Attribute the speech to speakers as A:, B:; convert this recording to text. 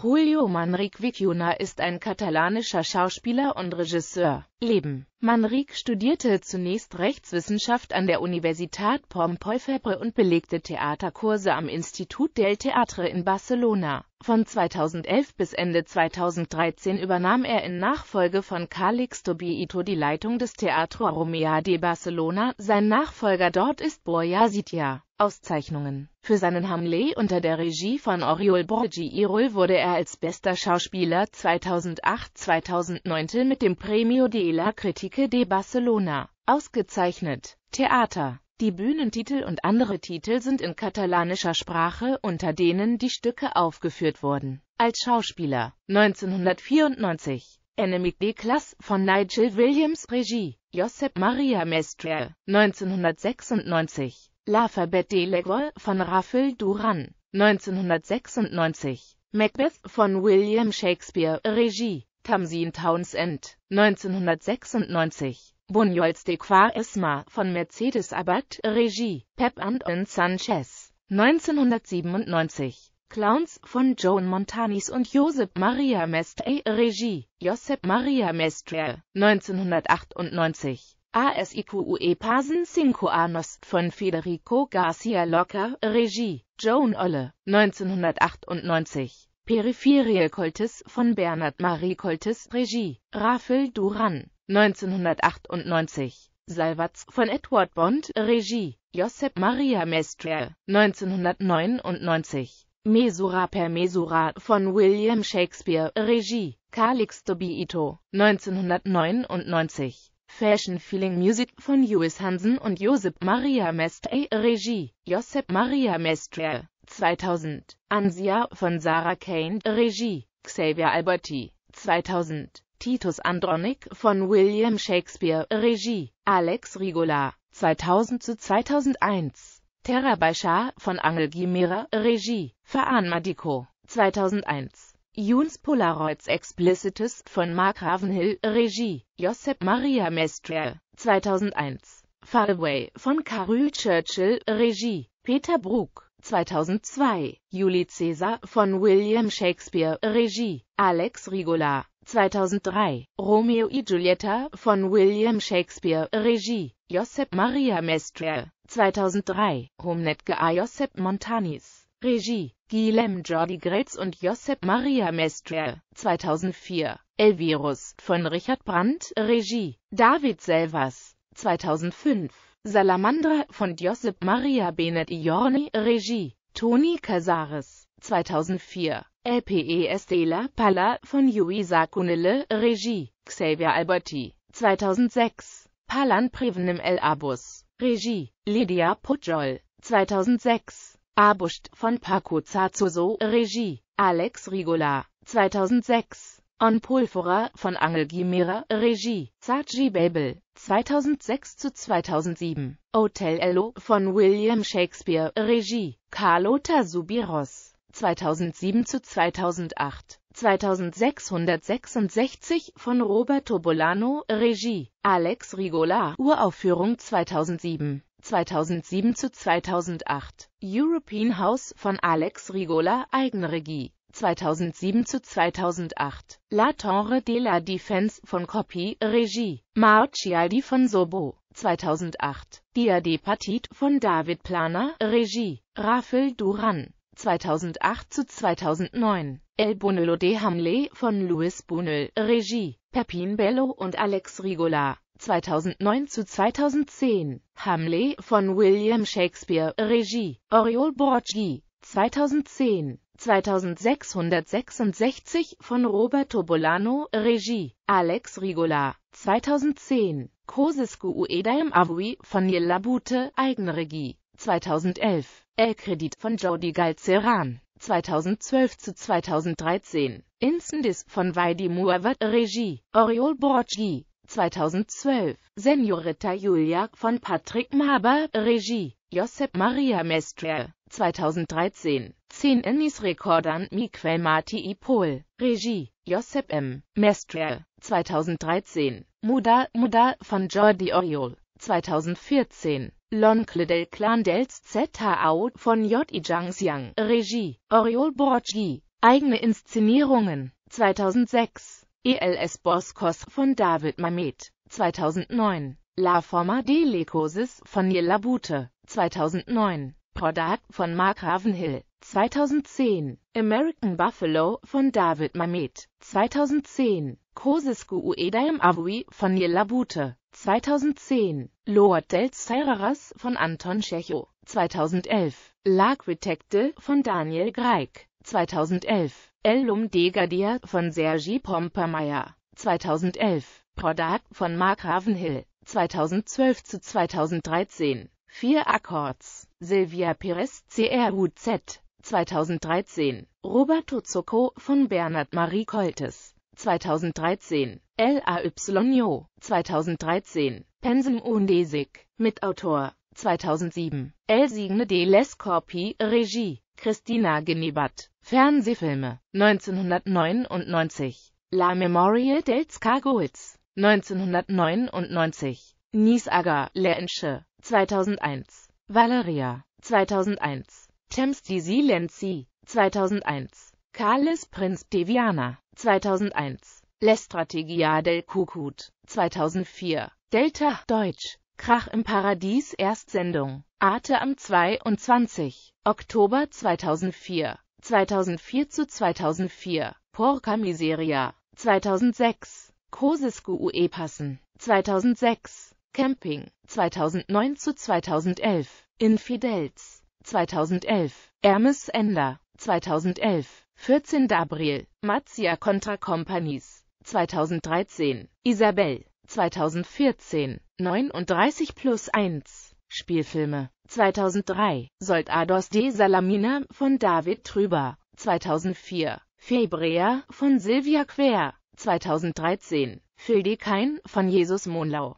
A: Julio Manrique Vicuna ist ein katalanischer Schauspieler und Regisseur. Leben Manrique studierte zunächst Rechtswissenschaft an der Universität Pompeu Fabra und belegte Theaterkurse am Institut del Teatre in Barcelona. Von 2011 bis Ende 2013 übernahm er in Nachfolge von Calixto Tobiito die Leitung des Teatro Romea de Barcelona, sein Nachfolger dort ist Borja Sitia. Auszeichnungen Für seinen Hamlet unter der Regie von Oriol Irol wurde er als bester Schauspieler 2008-2009 mit dem Premio de la Critique de Barcelona ausgezeichnet. Theater die Bühnentitel und andere Titel sind in katalanischer Sprache, unter denen die Stücke aufgeführt wurden. Als Schauspieler 1994 Enemic de Class von Nigel Williams Regie Josep Maria Mestre 1996 La Fabette de Legol von Raphael Duran 1996 Macbeth von William Shakespeare Regie Tamsin Townsend 1996 Buñuels de Qua Quaresma von Mercedes Abad, Regie, Pep and Sanchez, 1997. Clowns von Joan Montanis und Josep Maria Mestre, Regie, Josep Maria Mestre, 1998. ASIQUE Pasen Cinco Anos von Federico Garcia Lorca, Regie, Joan Olle, 1998. Peripherie Coltis von Bernard Marie Coltis, Regie, Rafael Duran, 1998 Salvatz von Edward Bond, Regie, Josep Maria Mestre, 1999 Mesura per Mesura von William Shakespeare, Regie, Calixto Biito, 1999 Fashion Feeling Music von Lewis Hansen und Josep Maria Mestre, Regie, Josep Maria Mestre, 2000 Ansia von Sarah Kane, Regie, Xavier Alberti, 2000 Titus Andronik von William Shakespeare, Regie, Alex Rigola, 2000 zu 2001, Terra Baishar von Angel Gimera, Regie, Faan Madiko, 2001, Junes Polaroids Explicitus von Mark Ravenhill, Regie, Josep Maria Mestre, 2001, Faraway von Karül Churchill, Regie, Peter Bruck, 2002, Juli Caesar von William Shakespeare, Regie, Alex Rigola, 2003, Romeo y Giulietta von William Shakespeare, Regie, Josep Maria Mestre, 2003, Homnetke A. Josep Montanis, Regie, Guillem Jordi Gretz und Josep Maria Mestre, 2004, El Virus von Richard Brandt, Regie, David Selvas, 2005, Salamandra von Josep Maria Benet Iorni, Regie, Toni Casares, 2004 LPESD La Palla von Yui Sakunele, Regie, Xavier Alberti, 2006, Palan Prevenim El Abus, Regie, Lydia Pujol, 2006, Abusht von Paco Zazuzo, Regie, Alex Rigola, 2006, On Polfora von Angel Gimera, Regie, Saji Babel, 2006 zu 2007, Hotel Ello von William Shakespeare, Regie, Carlo Tasubiros. 2007 zu 2008, 2666 von Roberto Bolano, Regie, Alex Rigola, Uraufführung 2007. 2007 zu 2008, European House von Alex Rigola, Eigenregie, 2007 zu 2008, La Torre de la Defense von Copy, Regie, Marcialdi von Sobo, 2008, Dia de Patit von David Planer, Regie, Rafael Duran, 2008 zu 2009. El Bonello de Hamlet von Louis Bunel, Regie, Pepin Bello und Alex Rigola. 2009 zu 2010. Hamlet von William Shakespeare, Regie, Oriol Borgi. 2010. 2666 von Roberto Bolano, Regie, Alex Rigola. 2010. Kosescu Uedaim Avui von Yella Bute, Eigenregie. 2011, L-Kredit von Jody Galceran, 2012 zu 2013, Incendies von Vaidi Muawat, Regie, Oriol Borgi, 2012, Senorita Julia von Patrick Maber, Regie, Josep Maria Mestre, 2013, 10 Ennis Rekordern Miquel Marti Ipol, Regie, Josep M. Mestre, 2013, Muda, Muda von Jordi Oriol, 2014, L'Oncle del Clan del Zhao von J.I. Jiangxiang, Regie, Oriol Borgi, eigene Inszenierungen, 2006, ELS Boscos von David Mamet, 2009, La Forma de Lecosis von Nila Bute, 2009, Product von Mark Ravenhill, 2010, American Buffalo von David Mamet, 2010, Kosesku Uedaim Avui von Nila Bute, 2010 Lord del Zeraras von Anton Tschechow. 2011 L'Architecte von Daniel Greig. 2011 L'Um de Gadia von Sergi Pompermeier. 2011 Prodag von Mark Ravenhill. 2012 zu 2013 4 Akkords Silvia Perez CRUZ. 2013 Roberto Zocco von Bernhard Marie Koltes. 2013 LAYO 2013, Pensum Undesig, Mitautor 2007, El Signe de l'Escorpie, Regie, Christina Genebert, Fernsehfilme 1999, La Memoria del Cagoets 1999, Nisaga, Lensche 2001, Valeria 2001, Temps di Silenzi 2001, Carles Prinz de Viana 2001 L'Estrategia del Cucut, 2004. Delta, Deutsch. Krach im Paradies Erstsendung. Arte am 22. Oktober 2004. 2004 zu 2004. Porca Miseria. 2006. Kosescu UE passen. 2006. Camping. 2009 zu 2011. Infidels. 2011. Hermes Ender. 2011. 14. Abril. Mazia Contra Companies. 2013, Isabel, 2014, 39 plus 1, Spielfilme, 2003, Soldados de Salamina von David Trüber, 2004, Febrea von Silvia Quer, 2013, Phil Dekain von Jesus Monlau,